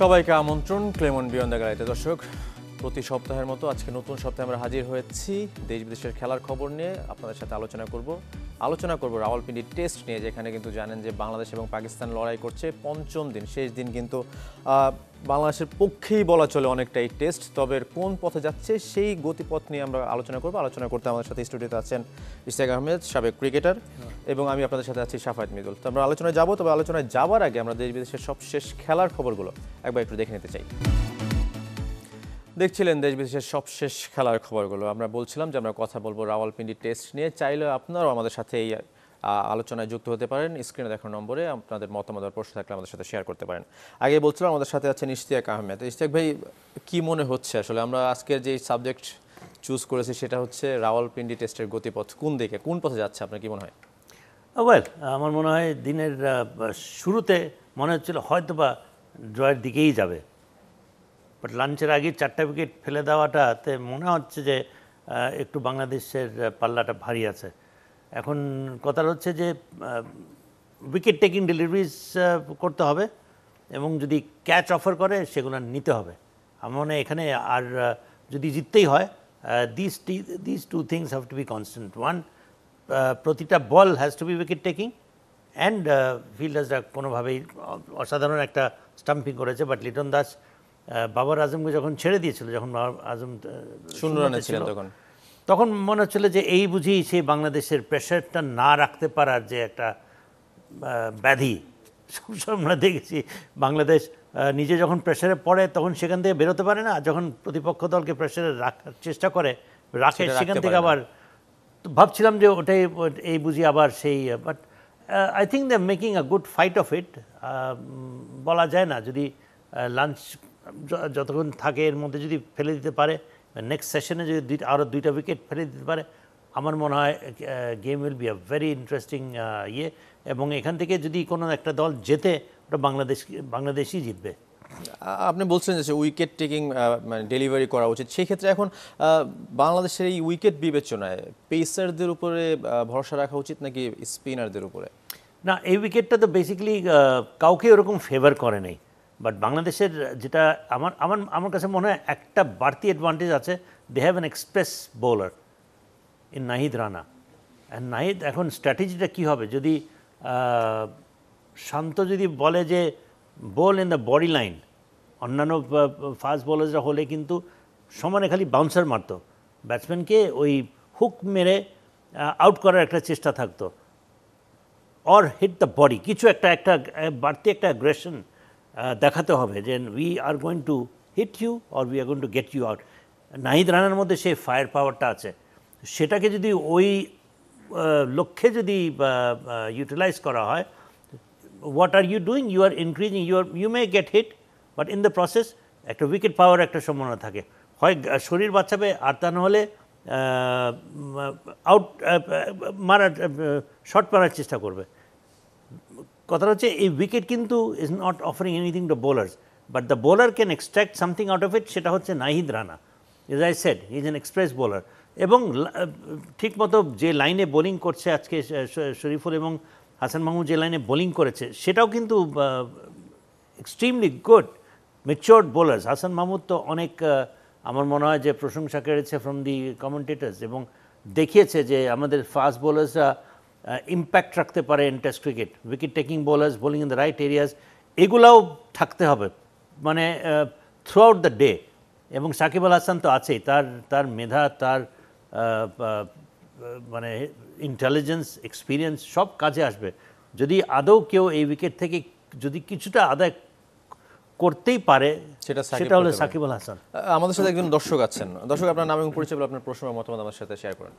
সবাইকে আমন্ত্রণ ক্লেমন বিয়ন্দ গাড়িতে দর্শক প্রতি সপ্তাহের মতো আজকে নতুন সপ্তাহে আমরা হাজির হয়েছি দেশ বিদেশের খেলার খবর নিয়ে আপনাদের সাথে আলোচনা করব আলোচনা করব রাওয়ালপিন্ডি টেস্ট নিয়ে যেখানে কিন্তু জানেন যে বাংলাদেশ এবং পাকিস্তান লড়াই করছে পঞ্চম দিন শেষ দিন কিন্তু বাংলাদেশের পক্ষেই বলা চলে অনেকটা এই টেস্ট তবে কোন পথে যাচ্ছে সেই গতিপথ নিয়ে আমরা আলোচনা করব আলোচনা করতে আমাদের সাথে স্টুডিওতে আছেন ইশতিয়াক আহমেদ সাবেক ক্রিকেটার এবং আমি আপনাদের সাথে আছি সাফায়ত মিদুল তো আমরা আলোচনায় যাবো তবে আলোচনায় যাওয়ার আগে আমরা দেশ বিদেশের সবশেষ খেলার খবরগুলো একবার একটু দেখে নিতে চাই দেখছিলেন দেশ বিদেশের সবশেষ খেলার খবরগুলো আমরা বলছিলাম যে আমরা কথা বলবো রাওয়ালপিন্ডি টেস্ট নিয়ে চাইলে আপনারাও আমাদের সাথে এই আলোচনায় যুক্ত হতে পারেন স্ক্রিনে দেখার নম্বরে আপনাদের মতামত প্রশ্ন থাকলে আমাদের সাথে শেয়ার করতে পারেন আগে বলছিলাম আমাদের সাথে আছেন ইশতিয়াক আহমেদ ইশতিয়াক ভাই কী মনে হচ্ছে আসলে আমরা আজকের যে সাবজেক্ট চুজ করেছি সেটা হচ্ছে রাওয়ালপিন্ডি টেস্টের গতিপথ কোন দিকে কোন পথে যাচ্ছে আপনার কি মনে হয় ওয়েল oh, আমার মনে হয় দিনের শুরুতে মনে হচ্ছিল হয়তো বা ড্রয়ের দিকেই যাবে বাট লাঞ্চের আগে চারটা উইকেট ফেলে দেওয়াটাতে মনে হচ্ছে যে একটু বাংলাদেশের পাল্লাটা ভারী আছে এখন কথা হচ্ছে যে উইকেট টেকিং ডেলিভারিজ করতে হবে এবং যদি ক্যাচ অফার করে সেগুলো নিতে হবে আমার মনে এখানে আর যদি জিততেই হয় this this two things have to be constant one প্রতিটা ball has to be wicket taking and ফিল্ডার্সরা কোনোভাবেই অসাধারণ একটা স্টাম্পিং করেছে বাট লিটন দাস বাবার আজমকে যখন ছেড়ে দিয়েছিল যখন বাবর আজম শূন্য রানে তখন তখন মনে হচ্ছিল যে এই বুঝি সেই বাংলাদেশের প্রেশারটা না রাখতে পারার যে একটা ব্যাধি সবসময় আমরা দেখেছি বাংলাদেশ নিজে যখন প্রেশারে পড়ে তখন সেখান থেকে বেরোতে পারে না যখন প্রতিপক্ষ দলকে প্রেশারে রাখার চেষ্টা করে রাখে সেখান থেকে আবার তো ভাবছিলাম যে ওটাই এই বুঝি আবার সেই but I think they making a good fight of it বলা যায় না যদি লাঞ্চ uh, যতক্ষণ থাকে এর মধ্যে যদি ফেলে দিতে পারে নেক্সট সেশনে যদি দুই আরও দুইটা উইকেট ফেলে দিতে পারে আমার মনে হয় game will be a very interesting ইয়ে এবং এখান থেকে যদি কোনো একটা দল জেতে ওটা বাংলাদেশ বাংলাদেশই জিতবে আপনি বলছেন যে উইকেট টেকিং মানে ডেলিভারি করা উচিত সেক্ষেত্রে এখন বাংলাদেশের এই উইকেট বিবেচনায় পেসারদের উপরে ভরসা রাখা উচিত নাকি স্পিনারদের উপরে না এই উইকেটটা তো বেসিক্যালি কাউকে ওরকম ফেভার করে নেই বাট বাংলাদেশের যেটা আমার আমার আমার কাছে মনে হয় একটা বাড়তি অ্যাডভান্টেজ আছে they have an express bowler in Nahid Rana and Nahid এখন স্ট্র্যাটেজিটা কী হবে যদি শান্ত যদি বলে যে ball in the body line অন্যান্য ফাস্ট বোলার্সরা হলে কিন্তু সমানে খালি বাউন্সার মারতো ব্যাটসম্যানকে ওই হুক মেরে আউট করার একটা চেষ্টা থাকতো অর হিট দ্য বডি কিছু একটা একটা বাড়তি একটা অ্যাগ্রেশন দেখাতে হবে যে we are going to hit you or we are going to get you out Nahid রানার মধ্যে সেই ফায়ার পাওয়ারটা আছে সেটাকে যদি ওই লক্ষ্যে যদি ইউটিলাইজ করা হয় what are you doing you are increasing your you may get hit but in the process একটা উইকেট পাওয়ার একটা সম্ভাবনা থাকে হয় শরীর বাঁচাবে আর তা নাহলে আউট মারার শট মারার চেষ্টা করবে কথাটা হচ্ছে এই উইকেট কিন্তু is not offering anything to bowlers but the bowler can extract something out of it সেটা হচ্ছে Nahid Rana is I said is an express bowler এবং ঠিকমতো যে লাইনে বোলিং করছে আজকে শরীফুল এবং হাসান মাহমুদ যে লাইনে বোলিং করেছে সেটাও কিন্তু extremely good matured bowlers Hasan Mahmud তো অনেক আমার মনে হয় যে প্রশংসা করেছে ফ্রম দি কমেন্টেটার্স এবং দেখিয়েছে যে আমাদের ফাস্ট বোলার্সরা ইম্প্যাক্ট রাখতে পারে in test cricket wicket taking bowlers bowling in the right areas এগুলাও থাকতে হবে মানে থ্রু আউট দ্য ডে এবং সাকিব আল হাসান তো আছেই তার তার মেধা তার মানে ইন্টেলিজেন্স এক্সপিরিয়েন্স সব কাজে আসবে যদি আদৌ কেউ এই উইকেট থেকে যদি কিছুটা আদায় করতেই পারে সেটা সেটা হলো সাকিব আল হাসান আমাদের সাথে একজন দর্শক আছেন দর্শক আপনার নাম এবং পরিচয় বলে আপনার প্রশ্ন মতামত আমাদের সাথে শেয়ার করেন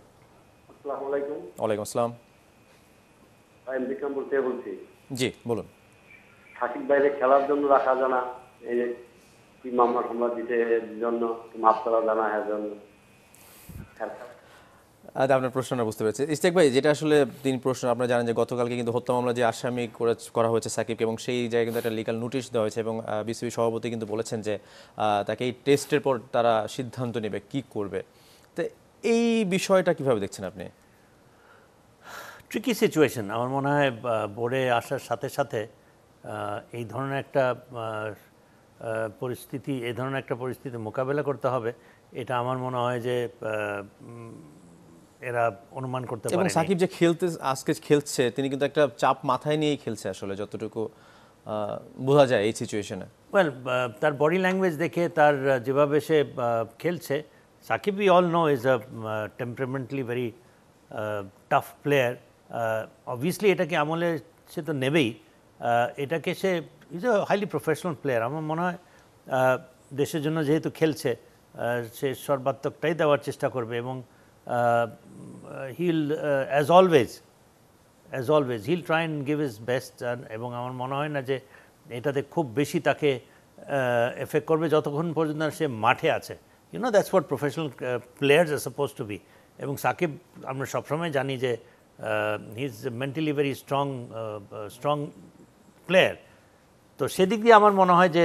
আসসালামু আলাইকুম ওয়ালাইকুম আসসালাম আমি বিক্রমপুর বলতে বলছি জি বলুন সাকিব ভাইকে খেলার জন্য রাখা জানা এই যে কি মামলা টামলা দিতে জন্য মাফ করা জানা হ্যাঁ জন্য আপনার প্রশ্নটা বুঝতে পেরেছি ইস্তেক ভাই যেটা আসলে তিন প্রশ্ন আপনারা জানেন যে গতকালকে কিন্তু হত্যা মামলা যে আসামি করা হয়েছে সাকিবকে এবং সেই জায়গায় কিন্তু একটা লিগাল নোটিশ দেওয়া হয়েছে এবং বিসিবি সভাপতি কিন্তু বলেছেন যে তাকে এই টেস্টের পর তারা সিদ্ধান্ত নেবে কি করবে তো এই বিষয়টা কিভাবে দেখছেন আপনি ট্রিকি সিচুয়েশন আমার মনে হয় বোর্ডে আসার সাথে সাথে এই ধরনের একটা পরিস্থিতি এই ধরনের একটা পরিস্থিতি মোকাবেলা করতে হবে এটা আমার মনে হয় যে এরা অনুমান করতে পারে এবং সাকিব যে খেলতে আজকে খেলছে তিনি কিন্তু একটা চাপ মাথায় নিয়েই খেলছে আসলে যতটুকু বোঝা যায় এই সিচুয়েশনে ওয়েল তার বডি ল্যাঙ্গুয়েজ দেখে তার যেভাবে সে খেলছে Shakib we all know is a temperamentally very tough player obviously এটাকে আমলে সে তো নেবেই এটাকে সে is a highly professional player আমার মনে হয় দেশের জন্য যেহেতু খেলছে সে সর্বাত্মকটাই দেওয়ার চেষ্টা করবে এবং Uh, uh, he'll uh, as always as always he'll try and give his best এবং আমার মনে হয় না যে এটাতে খুব বেশি তাকে এফেক্ট করবে যতক্ষণ পর্যন্ত সে মাঠে আছে you know that's what professional players are suppose to be এবং সাকিব আমরা সবসময় জানি যে he is mentally very strong strong player তো সেদিক দিয়ে আমার মনে হয় যে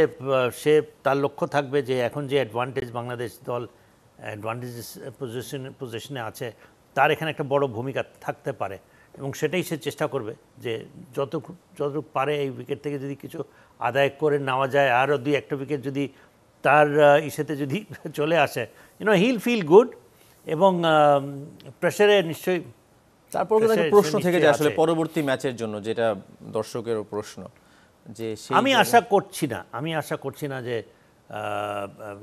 সে তার লক্ষ্য থাকবে যে এখন যে অ্যাডভান্টেজ বাংলাদেশ দল অ্যাডভান্টেজ পজিশন পজিশনে আছে তার এখানে একটা বড় ভূমিকা থাকতে পারে এবং সেটাই সে চেষ্টা করবে যে যত যত পারে এই উইকেট থেকে যদি কিছু আদায় করে নেওয়া যায় আরও দুই একটা উইকেট যদি তার ইসেতে যদি চলে আসে ইউনো হিল ফিল গুড এবং প্রেশারে নিশ্চয়ই তারপর প্রশ্ন থেকে যায় আসলে পরবর্তী ম্যাচের জন্য যেটা দর্শকের প্রশ্ন যে আমি আশা করছি না আমি আশা করছি না যে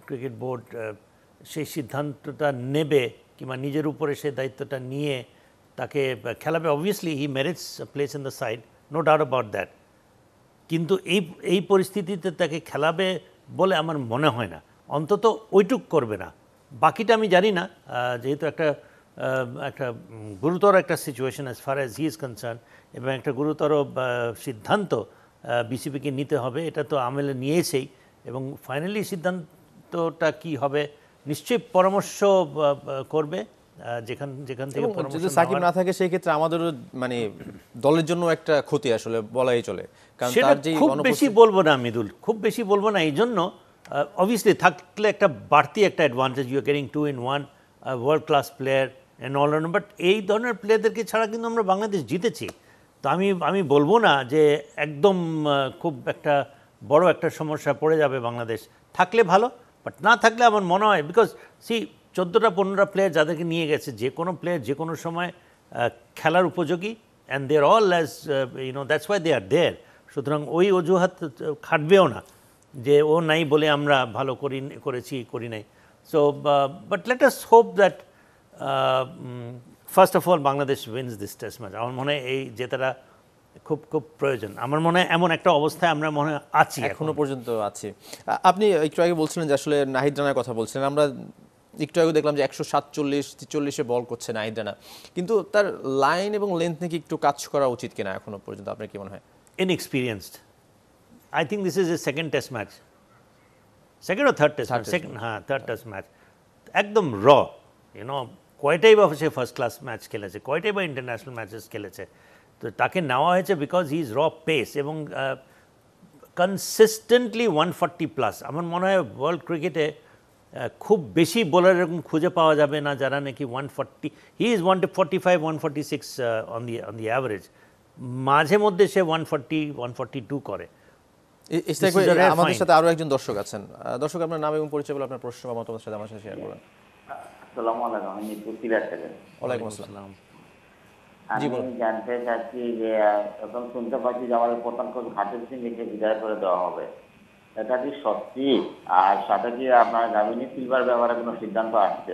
ক্রিকেট বোর্ড সেই সিদ্ধান্তটা নেবে কিংবা নিজের উপরে সেই দায়িত্বটা নিয়ে তাকে খেলাবে obviously he merits place in the side no doubt about that কিন্তু এই এই পরিস্থিতিতে তাকে খেলাবে বলে আমার মনে হয় না অন্তত ওইটুক করবে না বাকিটা আমি জানি না যেহেতু একটা একটা গুরুতর একটা situation as far as he is concern এবং একটা গুরুতর সিদ্ধান্ত বিসিবিকে নিতে হবে এটা তো আমেলে নিয়েছেই এবং ফাইনালি সিদ্ধান্তটা কি হবে নিশ্চয়ই পরামর্শ করবে যেখান যেখান থেকে যদি সাকিব না থাকে সেই ক্ষেত্রে আমাদেরও মানে দলের জন্য একটা ক্ষতি আসলে বলাই চলে খুব বেশি বলবো না মিদুল খুব বেশি বলবো না এই জন্য অবভিয়াসলি থাকলে একটা বাড়তি একটা advantage you carrying two in one world class player and allround but এই ধরনের প্লেয়ারদেরকে ছাড়া কিন্তু আমরা বাংলাদেশ জিতেছি তো আমি আমি বলবো না যে একদম খুব একটা বড় একটা সমস্যা পড়ে যাবে বাংলাদেশ থাকলে ভালো বাট না থাকলে আমার মনে হয় বিকজ সি চোদ্দোটা পনেরোটা প্লেয়ার যাদেরকে নিয়ে গেছে যে কোনো প্লেয়ার যে কোনো সময় খেলার উপযোগী and they are all as you know that's why they are there সুতরাং ওই অজুহাত খাটবেও না যে ও নাই বলে আমরা ভালো করি করেছি করি নাই so but let us hope that first of all Bangladesh wins this test match আমার মনে হয় এই জেতাটা খুব খুব প্রয়োজন আমার মনে হয় এমন একটা অবস্থায় আমরা মনে আছি এখনো পর্যন্ত আছি আপনি একটু আগে বলছিলেন যে আসলে নাহিদ রানার কথা বলছিলেন আমরা একটু আগে দেখলাম যে একশো সাতচল্লিশ চল্লিশে বল করছে নাহিদ রানা কিন্তু তার লাইন এবং লেন্থ নাকি একটু কাজ করা উচিত কিনা এখনো পর্যন্ত আপনার কি মনে হয় inexperienced I think this is a second test match second ও থার্ড টেস্ট সেকেন্ড হ্যাঁ থার্ড টেস্ট ম্যাচ একদম র ইউনো কয়টাই বা সে ফার্স্ট ক্লাস ম্যাচ খেলেছে কয়টাই বা ইন্টারন্যাশনাল ম্যাচেস খেলেছে তো তাকে নেওয়া হয়েছে because he is raw pace এবং কনসিস্টেন্টলি ওয়ান ফর্টি প্লাস আমার মনে হয় ওয়ার্ল্ড ক্রিকেটে খুব বেশি বোলার এরকম খুঁজে পাওয়া যাবে না যারা নাকি one forty he is one forty five one forty six on the on the average মাঝে মধ্যে সে one forty one forty two করে আমাদের সাথে আরও একজন দর্শক আছেন দর্শক আপনার নাম এবং পরিচয় বলে আপনার প্রশ্ন বা মতামত সাথে আমার সাথে শেয়ার করেন আসসালামু আলাইকুম আমি ওয়ালাইকুম আসসালাম আমি জানতে চাচ্ছি যে এখন শুনতে পাচ্ছি যে আমাদের প্রধান কোচ হাটের সিং বিদায় করে দেওয়া হবে এটা কি সত্যি আর সাথে কি আপনার গামিনী সিলভার ব্যাপারে কোনো সিদ্ধান্ত আসছে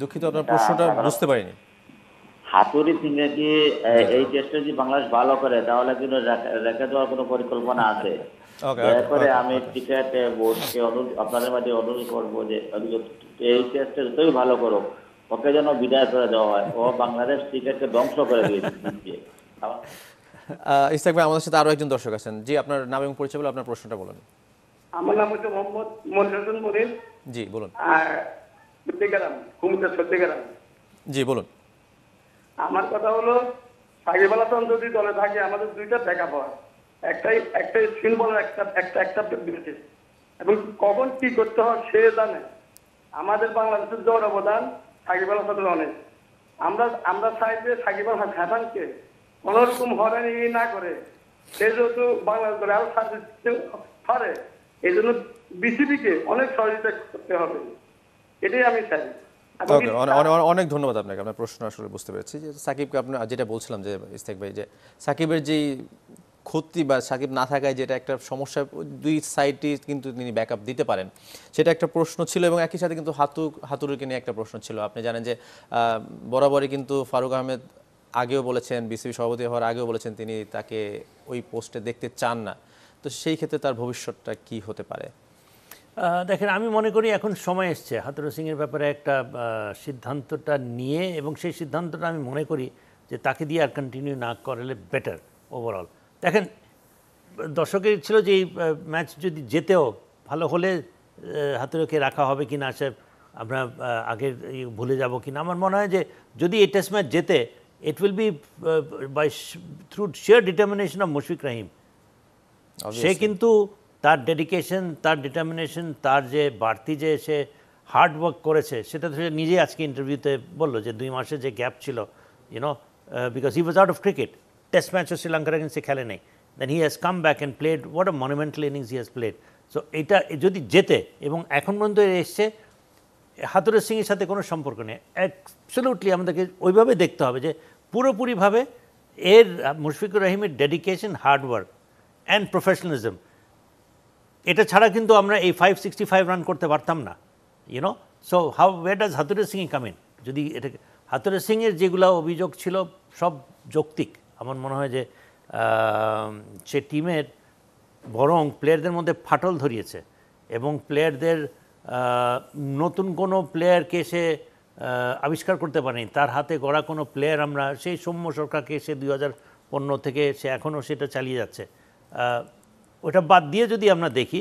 দুঃখিত আপনার প্রশ্নটা বুঝতে পারিনি হাতুরি সিংহে কি হ্যাঁ। এই টেস্টে যদি বাংলাদেশ ভালো করে তাহলে কিন্তু রেখে দেওয়ার কোনো পরিকল্পনা আছে দয়া আমি ক্রিকেট বোর্ডকে অনুরোধ আপনাদের মাঝে অনুরোধ করবো যে এই চেষ্টা যতই ভালো করুক ওকে যেন বিদায় করে দেওয়া হয় ও বাংলাদেশ ক্রিকেটকে ধ্বংস করে দিয়েছে ভাই আমাদের সাথে আরো একজন দর্শক আছেন জি আপনার নাম এবং পরিচয় বলে আপনার প্রশ্নটা বলুন আমার নাম হচ্ছে মোহাম্মদ মনির জি বলুন কুমিল্লা জি বলুন আমার কথা হলো সাকিব আল হাসান যদি দলে থাকে আমাদের দুইটা ব্যাকআপ হয় একটাই একটাই স্পিন বলার একটা একটা একটা বিরতি এবং কখন কি করতে হয় সে জানে আমাদের বাংলাদেশের যে অবদান সাকিব আল হাসান অনেক আমরা আমরা চাই যে সাকিব আল হাসানকে না করে সে যেহেতু বাংলাদেশ এই জন্য বিসিবিকে অনেক সহযোগিতা করতে হবে এটাই আমি চাই আচ্ছা, অনেক ধন্যবাদ আপনাকে আপনার প্রশ্ন আসলে বুঝতে পেরেছি যে সাকিবকে আপনার যেটা বলছিলাম যে ইস্তেক ভাই যে সাকিবের যে ক্ষতি বা সাকিব না থাকায় যেটা একটা সমস্যা দুই সাইডই কিন্তু তিনি ব্যাকআপ দিতে পারেন সেটা একটা প্রশ্ন ছিল এবং একই সাথে কিন্তু হাতু হাতুরুকে নিয়ে একটা প্রশ্ন ছিল আপনি জানেন যে বরাবরই কিন্তু ফারুক আহমেদ আগেও বলেছেন বিসিবি সভাপতি হওয়ার আগেও বলেছেন তিনি তাকে ওই পোস্টে দেখতে চান না তো সেই ক্ষেত্রে তার ভবিষ্যৎটা কি হতে পারে দেখেন আমি মনে করি এখন সময় এসছে হাতুরু সিংয়ের ব্যাপারে একটা সিদ্ধান্তটা নিয়ে এবং সেই সিদ্ধান্তটা আমি মনে করি যে তাকে দিয়ে আর কন্টিনিউ না করলে বেটার ওভারঅল দেখেন দর্শকের ছিল যে এই ম্যাচ যদি যেতেও ভালো হলে রেখে রাখা হবে কি না সে আমরা আগের ভুলে যাব কি না আমার মনে হয় যে যদি এই টেস্ট ম্যাচ জেতে it will be by through sheer determination of Mushfiq Rahim সে কিন্তু তার ডেডিকেশন তার ডিটারমিনেশন তার যে বাড়তি যে সে হার্ডওয়ার্ক করেছে সেটা তো নিজেই আজকে ইন্টারভিউতে বললো যে দুই মাসে যে গ্যাপ ছিল you know because he was out of cricket test match of Sri Lanka against খেলে নেই then he has come back and played what a monumental innings he has played so এটা যদি জেতে এবং এখন পর্যন্ত এসছে হাতুরে সিংয়ের সাথে কোনো সম্পর্ক নেই অ্যাবসলুটলি আমাদেরকে ওইভাবে দেখতে হবে যে পুরোপুরিভাবে এর মুশফিকুর রহিমের ডেডিকেশন হার্ডওয়ার্ক অ্যান্ড প্রফেশনালিজম এটা ছাড়া কিন্তু আমরা এই ফাইভ সিক্সটি ফাইভ রান করতে পারতাম না you know so how way does Hathuru Singha come in যদি এটা হাতুরে সিংয়ের যেগুলো অভিযোগ ছিল সব যৌক্তিক আমার মনে হয় যে সে টিমের বরং প্লেয়ারদের মধ্যে ফাটল ধরিয়েছে এবং প্লেয়ারদের নতুন কোনো প্লেয়ারকে সে আবিষ্কার করতে পারেনি তার হাতে গড়া কোনো প্লেয়ার আমরা সেই সৌম্য সরকারকে সে দুই হাজার পনেরো থেকে সে এখনও সেটা চালিয়ে যাচ্ছে ওটা বাদ দিয়ে যদি আমরা দেখি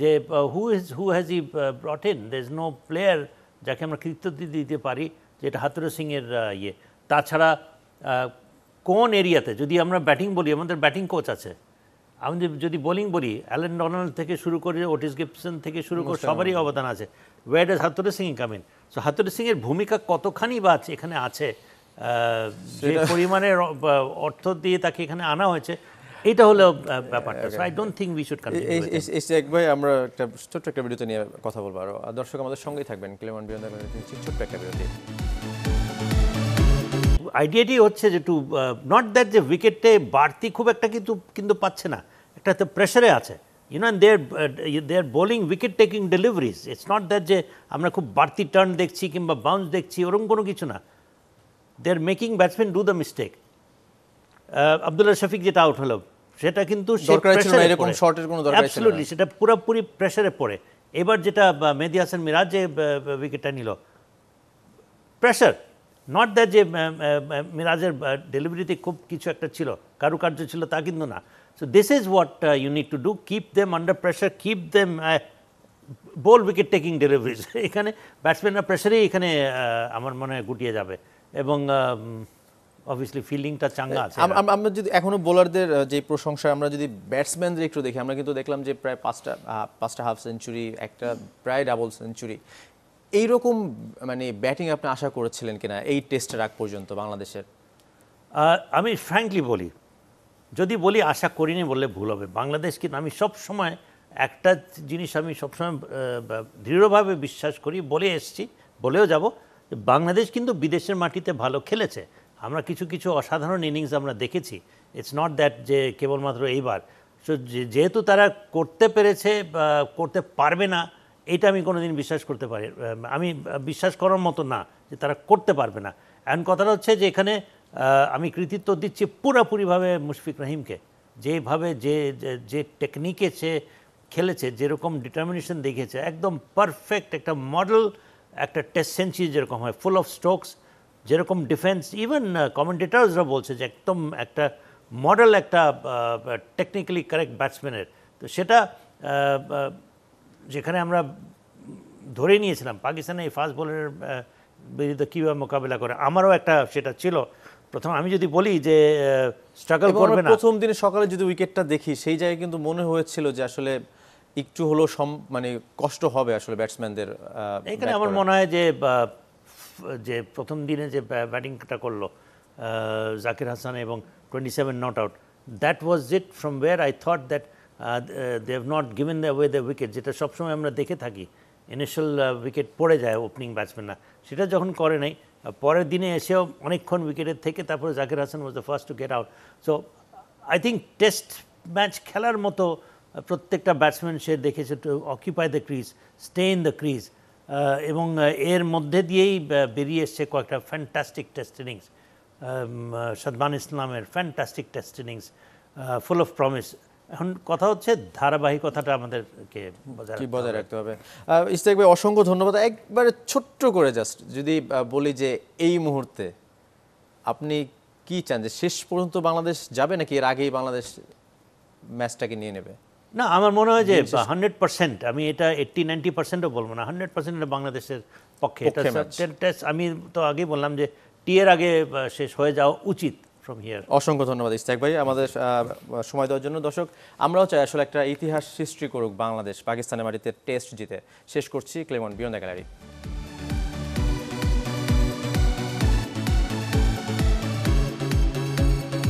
যে who is who has uh brought in is no player যাকে আমরা কৃতিত্ব দিতে পারি যেটা হাতুরে সিংয়ের ইয়ে তাছাড়া কোন এরিয়াতে যদি আমরা ব্যাটিং বলি আমাদের ব্যাটিং কোচ আছে আমি যদি বোলিং বলি অ্যালেন ডোনাল্ড থেকে শুরু করে ওটিস গিপসন থেকে শুরু করে সবারই অবদান আছে where does Hathuru Singha come in so Hathuru এর ভূমিকা কতখানি বা এখানে আছে যে পরিমাণে অর্থ দিয়ে তাকে এখানে আনা হয়েছে এটা হলো ব্যাপারটা I don't think we should এই ভাই আমরা একটা ছোট্ট একটা ভিডিওতে নিয়ে কথা বলবো আর দর্শক আমাদের সঙ্গেই থাকবেন ক্লেমন বিরন্দ ছোট্ট একটা ভিডিওতে আইডিয়াটি হচ্ছে যে টু নট দ্যাট যে উইকেটে বাড়তি খুব একটা কিন্তু কিন্তু পাচ্ছে না একটা তো প্রেশারে আছে you know they are they are bowling wicket taking deliveries it's not that যে আমরা খুব বাড়তি টার্ন দেখছি কিংবা বাউন্স দেখছি ওরকম কোনো কিছু না they are making batsman do the mistake Abdullah Shafique যেটা আউট হলো সেটা কিন্তু সেটা পুরোপুরি প্রেশারে পড়ে এবার যেটা মেহদি হাসান মিরাজ যে উইকেটটা নিল প্রেশার নট দ্যাট যে মিরাজের ডেলিভারিতে খুব কিছু একটা ছিল কারুকার্য ছিল তা কিন্তু না so this is what you need to do keep them under pressure keep them bowl wicket taking deliveries এখানে ব্যাটসম্যানরা প্রেশারেই এখানে আমার মনে হয় গুটিয়ে যাবে এবং অবভিয়াসলি ফিল্ডিংটা চাঙ্গা আছে আমরা যদি এখনো বোলারদের যে প্রশংসা আমরা যদি ব্যাটসম্যানদের একটু দেখি আমরা কিন্তু দেখলাম যে প্রায় পাঁচটা পাঁচটা হাফ সেঞ্চুরি একটা প্রায় ডাবল সেঞ্চুরি এই রকম মানে ব্যাটিং আপনি আশা করেছিলেন কিনা এই টেস্টের আগ পর্যন্ত বাংলাদেশের আমি ফ্র্যাঙ্কলি বলি যদি বলি আশা করিনি বললে ভুল হবে বাংলাদেশ কিন্তু আমি সব সময় একটা জিনিস আমি সবসময় দৃঢ়ভাবে বিশ্বাস করি বলে এসছি বলেও যাব বাংলাদেশ কিন্তু বিদেশের মাটিতে ভালো খেলেছে আমরা কিছু কিছু অসাধারণ ইনিংস আমরা দেখেছি ইটস নট দ্যাট যে কেবলমাত্র এইবার সো যেহেতু তারা করতে পেরেছে করতে পারবে না এটা আমি কোনোদিন বিশ্বাস করতে পারি আমি বিশ্বাস করার মতো না যে তারা করতে পারবে না এমন কথাটা হচ্ছে যে এখানে আমি কৃতিত্ব দিচ্ছি পুরাপুরিভাবে মুশফিক রাহিমকে যেভাবে যে যে টেকনিকে সে খেলেছে যেরকম ডিটারমিনেশন দেখেছে একদম পারফেক্ট একটা মডেল একটা টেস্ট সেঞ্চুরি যেরকম হয় ফুল অফ স্ট্রোকস যেরকম ডিফেন্স ইভেন কমেন্টেটার্সরা বলছে যে একদম একটা মডেল একটা টেকনিক্যালি কারেক্ট ব্যাটসম্যানের তো সেটা যেখানে আমরা ধরে নিয়েছিলাম পাকিস্তানে এই ফাস্ট বোলারের বিরুদ্ধে কীভাবে মোকাবিলা করে আমারও একটা সেটা ছিল প্রথম আমি যদি বলি যে স্ট্রাগল করবে না প্রথম দিনে সকালে যদি উইকেটটা দেখি সেই জায়গায় কিন্তু মনে হয়েছিল যে আসলে একটু হলো সম মানে কষ্ট হবে আসলে ব্যাটসম্যানদের এখানে আমার মনে হয় যে যে প্রথম দিনে যে ব্যাটিংটা করলো জাকির হাসান এবং twenty seven not out that was it from where I thought that they have not given the way the wicket যেটা সবসময় আমরা দেখে থাকি ইনিশিয়াল উইকেট uh, পড়ে যায় ওপেনিং ব্যাটসম্যানরা সেটা যখন করে নাই পরের দিনে এসেও অনেকক্ষণ উইকেটের থেকে তারপরে Zakir Hasan was the first to get out so I think test match খেলার মতো প্রত্যেকটা ব্যাটসম্যান সে দেখেছে to occupy the crease stay in the crease এবং এর মধ্যে দিয়েই বেরিয়ে এসছে কয়েকটা ফ্যান্টাস্টিক টেস্ট ইনিংস সাদমান ইসলামের fantastic test innings full of promise এখন কথা হচ্ছে ধারাবাহিক কথাটা আমাদেরকে বজায় রাখতে হবে ইস্তেক ভাই অসংখ্য ধন্যবাদ একবারে ছোট্ট করে জাস্ট যদি বলি যে এই মুহূর্তে আপনি কি চান যে শেষ পর্যন্ত বাংলাদেশ যাবে নাকি এর আগেই বাংলাদেশ ম্যাচটাকে নিয়ে নেবে না আমার মনে হয় যে হান্ড্রেড পার্সেন্ট আমি এটা এইট্টি নাইনটি পার্সেন্টও বলবো না হান্ড্রেড পার্সেন্ট বাংলাদেশের পক্ষে এটা আমি তো আগেই বললাম যে টি এর আগে শেষ হয়ে যাওয়া উচিত অসংখ্য ধন্যবাদ ইস্তাক ভাই আমাদের সময় দেওয়ার জন্য দর্শক আমরাও চাই আসলে একটা ইতিহাস সৃষ্টি করুক বাংলাদেশ পাকিস্তানের মাটিতে টেস্ট জিতে শেষ করছি ক্লেমন বিয়ন্দা গ্যালারি